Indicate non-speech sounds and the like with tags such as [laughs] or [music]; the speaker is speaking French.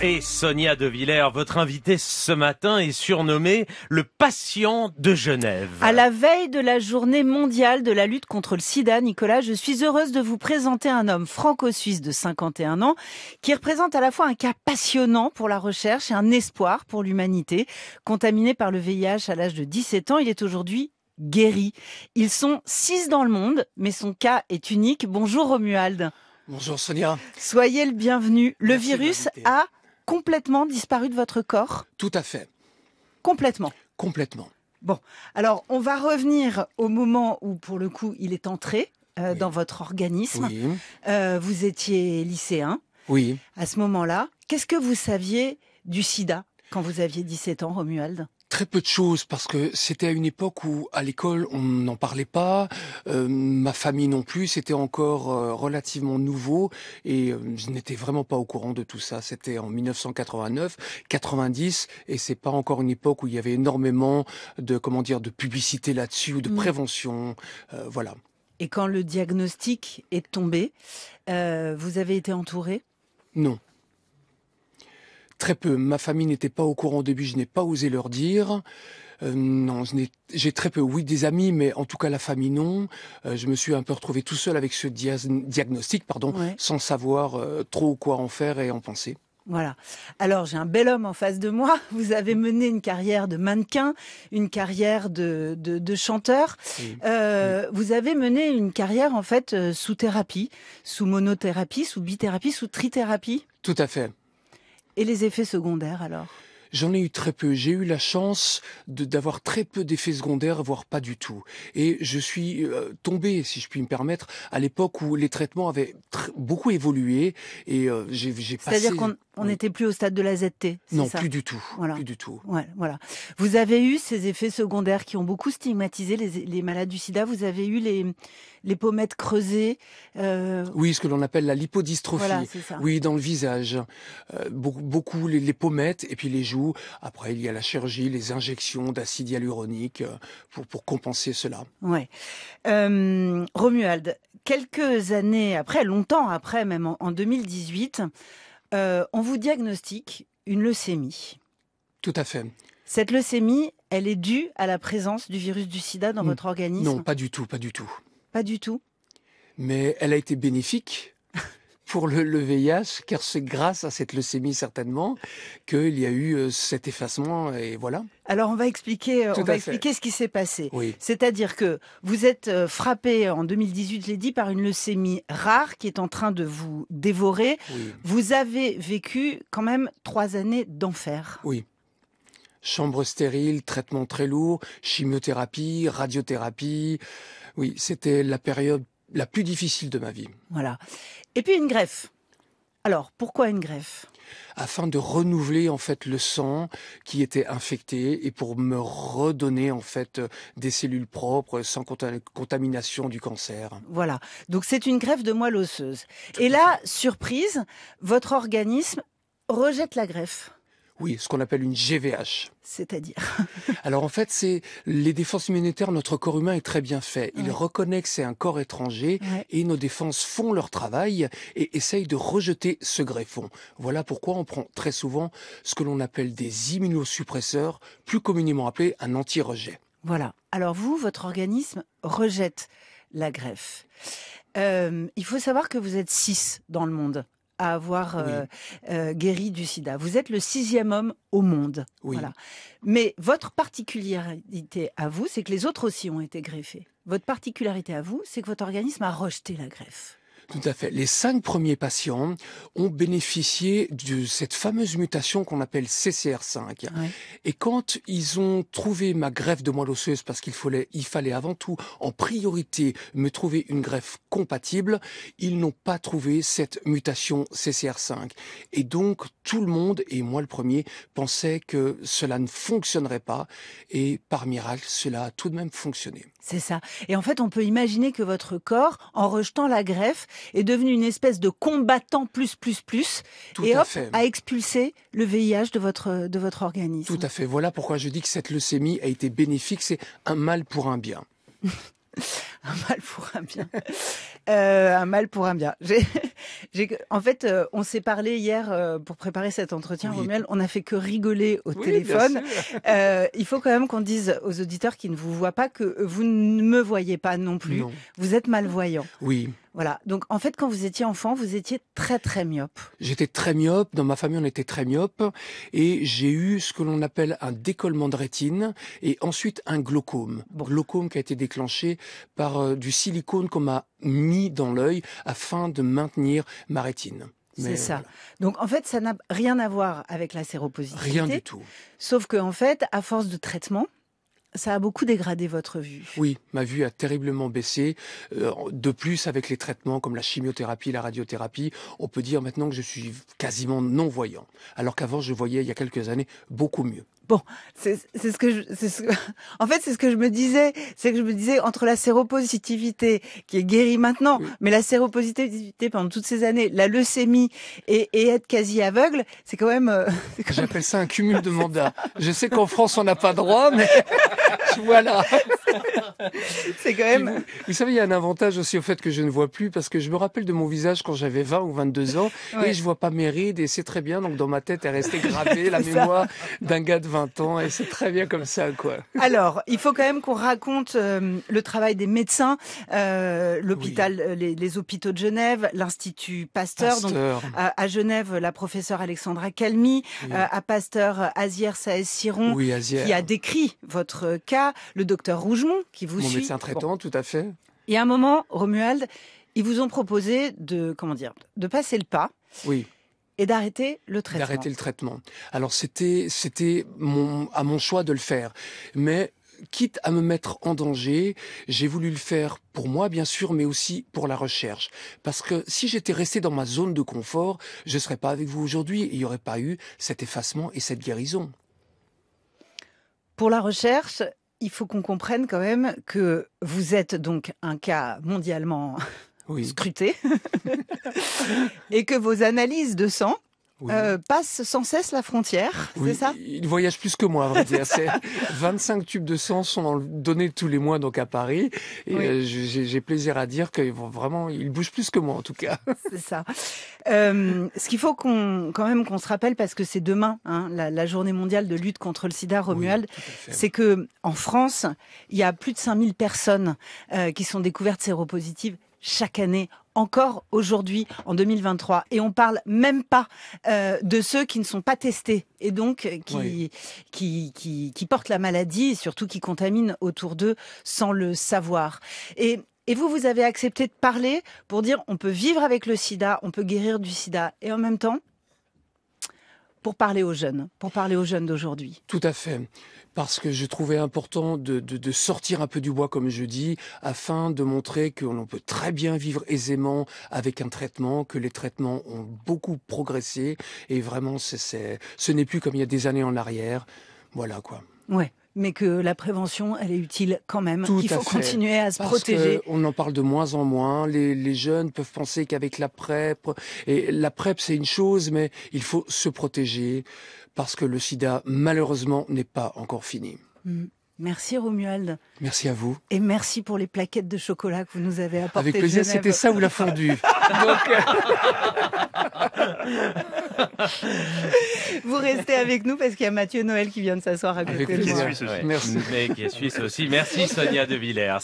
Et Sonia De Villers, votre invitée ce matin est surnommée le patient de Genève. À la veille de la journée mondiale de la lutte contre le sida, Nicolas, je suis heureuse de vous présenter un homme franco-suisse de 51 ans qui représente à la fois un cas passionnant pour la recherche et un espoir pour l'humanité. Contaminé par le VIH à l'âge de 17 ans, il est aujourd'hui guéri. Ils sont six dans le monde, mais son cas est unique. Bonjour Romuald. Bonjour Sonia. Soyez le bienvenu. Le virus a complètement disparu de votre corps Tout à fait. Complètement Complètement. Bon, alors on va revenir au moment où, pour le coup, il est entré euh, dans votre organisme. Euh, vous étiez lycéen. Oui. À ce moment-là, qu'est-ce que vous saviez du sida quand vous aviez 17 ans, Romuald Très peu de choses parce que c'était à une époque où à l'école on n'en parlait pas, euh, ma famille non plus, c'était encore euh, relativement nouveau et euh, je n'étais vraiment pas au courant de tout ça. C'était en 1989, 90 et c'est pas encore une époque où il y avait énormément de comment dire de publicité là-dessus, ou de mm. prévention, voilà. Et quand le diagnostic est tombé, vous avez été entouré Non. Très peu. Ma famille n'était pas au courant au début, je n'ai pas osé leur dire. Euh, non, j'ai très peu, oui, des amis, mais en tout cas la famille, non. Euh, je me suis un peu retrouvé tout seul avec ce diagnostic, pardon, sans savoir euh, trop quoi en faire et en penser. Voilà. Alors j'ai un bel homme en face de moi. [laughs] Vous avez mené une carrière de mannequin, une carrière de, de, chanteur. Vous avez mené une carrière en fait sous thérapie, sous monothérapie, sous bithérapie, sous trithérapie. Tout à fait. Et les effets secondaires alors J'en ai eu très peu. J'ai eu la chance d'avoir très peu d'effets secondaires, voire pas du tout. Et je suis euh, tombé, si je puis me permettre, à l'époque où les traitements avaient beaucoup évolué et euh, j'ai passé. C'est-à-dire qu'on n'était plus au stade de la ZT. Non, plus du tout. Plus du tout. voilà. Vous avez eu ces effets secondaires qui ont beaucoup stigmatisé les malades du SIDA. Vous avez eu les les pommettes creusées. Euh, oui, ce que l'on appelle la lipodystrophie. oui, dans le visage. Euh, beaucoup, les, pommettes et puis les joues. Après, il y a la chirurgie, les injections d'acide hyaluronique euh, pour, compenser cela. Ouais. Romuald, quelques années après, longtemps après, même en, 2018, on vous diagnostique une leucémie. Tout à fait. Cette leucémie, elle est due à la présence du virus du sida dans hmm. votre organisme Non, pas du tout, pas du tout. Pas du tout. Mais elle a été bénéfique [laughs] pour le, le, car c'est grâce à cette leucémie certainement qu'il y a eu euh, cet effacement et voilà. Alors on va expliquer, euh, on va expliquer ce qui s'est passé. Oui. C'est-à-dire que vous êtes euh, frappé en 2018, je l'ai dit, par une leucémie rare qui est en train de vous dévorer. Vous avez vécu quand même trois années d'enfer. Oui chambre stérile, traitement très lourd, chimiothérapie, radiothérapie. Oui, c'était la période la plus difficile de ma vie. Voilà. Et puis une greffe. Alors, pourquoi une greffe Afin de renouveler en fait le sang qui était infecté et pour me redonner en fait des cellules propres sans contamination du cancer. Voilà. Donc c'est une greffe de moelle osseuse. et là, surprise, votre organisme rejette la greffe. Oui, ce qu'on appelle une GVH. C'est-à-dire [laughs] Alors en fait, c'est les défenses immunitaires, notre corps humain est très bien fait. Il reconnaît que c'est un corps étranger et nos défenses font leur travail et essayent de rejeter ce greffon. Voilà pourquoi on prend très souvent ce que l'on appelle des immunosuppresseurs, plus communément appelé un anti-rejet. Voilà. Alors vous, votre organisme rejette la greffe. Euh, il faut savoir que vous êtes 6 dans le monde à avoir euh, euh, guéri du sida. Vous êtes le sixième homme au monde. Voilà. Mais votre particularité à vous, c'est que les autres aussi ont été greffés. Votre particularité à vous, c'est que votre organisme a rejeté la greffe. Tout à fait. Les cinq premiers patients ont bénéficié de cette fameuse mutation qu'on appelle CCR5. Et quand ils ont trouvé ma greffe de moelle osseuse, parce qu'il fallait, il fallait avant tout, en priorité, me trouver une greffe compatible, ils n'ont pas trouvé cette mutation CCR5. Et donc, tout le monde, et moi le premier, pensait que cela ne fonctionnerait pas. Et par miracle, cela a tout de même fonctionné. C'est ça. Et en fait, on peut imaginer que votre corps, en rejetant la greffe, est devenu une espèce de combattant plus, plus, plus, et hop, a expulsé le VIH de votre, de votre organisme. Tout à fait. Voilà pourquoi je dis que cette leucémie a été bénéfique. C'est un mal pour un bien. [laughs] un mal pour un bien. Euh, un mal pour un bien. J'ai... En fait, euh, on s'est parlé hier euh, pour préparer cet entretien, oui. On n'a fait que rigoler au téléphone. Euh, il faut quand même qu'on dise aux auditeurs qui ne vous voient pas que vous ne me voyez pas non plus. Vous êtes malvoyant. Oui. Voilà. Donc en fait, quand vous étiez enfant, vous étiez très très myope. J'étais très myope. Dans ma famille, on était très myope. Et j'ai eu ce que l'on appelle un décollement de rétine et ensuite un glaucome. Glaucome qui a été déclenché par du silicone qu'on m'a mis dans l'œil afin de maintenir maritime. C'est ça. Donc en fait, ça n'a rien à voir avec la séropositivité. Rien du tout. Sauf que en fait, à force de traitement, ça a beaucoup dégradé votre vue. Oui, ma vue a terriblement baissé. Euh, de plus, avec les traitements comme la chimiothérapie, la radiothérapie, on peut dire maintenant que je suis quasiment non-voyant. Alors qu'avant, je voyais il y a quelques années beaucoup mieux. Bon, c'est ce que je, ce, [laughs] en fait, c'est ce que je me disais, c'est que je me disais entre la séropositivité qui est guérie maintenant, mais la séropositivité pendant toutes ces années, la leucémie et, être quasi aveugle, c'est quand même. Euh, [laughs] J'appelle ça un cumul de mandats. Je sais qu'en France on n'a pas droit, mais [laughs] voilà. [laughs] c'est quand même. Vous, savez, il y a un avantage aussi au fait que je ne vois plus parce que je me rappelle de mon visage quand j'avais 20 ou 22 ans et je vois pas mes rides et c'est très bien. Donc dans ma tête est restée [laughs] gravée la mémoire d'un gars de 20 ans et c'est très bien comme ça, quoi. Alors, il faut quand même qu'on raconte euh, le travail des médecins, euh, l'hôpital, euh, les, hôpitaux de Genève, l'institut Pasteur, à, Genève, la professeure Alexandra Calmi à Pasteur Azier Saez Siron, qui a décrit votre cas, le docteur Rouge qui vous Mon médecin traitant, tout à fait. Il y a un moment, Romuald, ils vous ont proposé de, comment dire, de passer le pas. Oui et d'arrêter le traitement. D'arrêter le traitement. Alors c'était c'était mon, à mon choix de le faire, mais quitte à me mettre en danger, j'ai voulu le faire pour moi bien sûr, mais aussi pour la recherche. Parce que si j'étais resté dans ma zone de confort, je ne serais pas avec vous aujourd'hui. Il n'y aurait pas eu cet effacement et cette guérison. Pour la recherche, il faut qu'on comprenne quand même que vous êtes donc un cas mondialement scruté [laughs] et que vos analyses de sang euh, passe sans cesse la frontière, c'est ça Il voyage plus que moi, 25 [laughs] tubes de sang sont donnés tous les mois donc à Paris. Et euh, j'ai plaisir à dire vont vraiment, il bouge plus que moi en tout cas. [laughs] C'est ça. Euh, ce qu'il faut qu'on quand même qu'on se rappelle parce que c'est demain hein, la, journée mondiale de lutte contre le sida, Romuald, c'est que en France, il y a plus de 5000 personnes qui sont découvertes séropositives chaque année encore aujourd'hui, en 2023. Et on parle même pas euh, de ceux qui ne sont pas testés et donc euh, qui, qui, qui, portent la maladie et surtout qui contaminent autour d'eux sans le savoir. Et, et vous, vous avez accepté de parler pour dire on peut vivre avec le sida, on peut guérir du sida. Et en même temps, pour parler aux jeunes, pour parler aux jeunes d'aujourd'hui. Tout à fait, parce que je trouvais important de, sortir un peu du bois, comme je dis, afin de montrer que l'on peut très bien vivre aisément avec un traitement, que les traitements ont beaucoup progressé, et vraiment, c'est ce n'est plus comme il y a des années en arrière. Voilà quoi. Ouais mais que la prévention, elle est utile quand même. Il faut continuer à se protéger. on en parle de moins en moins. Les, jeunes peuvent penser qu'avec la PrEP, et la PrEP c'est une chose, mais il faut se protéger parce que le sida, malheureusement, n'est pas encore fini. Mm. Merci Romuald. Merci à vous. Et merci pour les plaquettes de chocolat que vous nous avez apportées. Avec plaisir, c'était ça ou la fondue. [laughs] Euh, vous restez avec nous parce qu'il y a Mathieu Noël qui vient de s'asseoir à côté de moi. Merci. qui suisse aussi. Merci Sonia De Villers.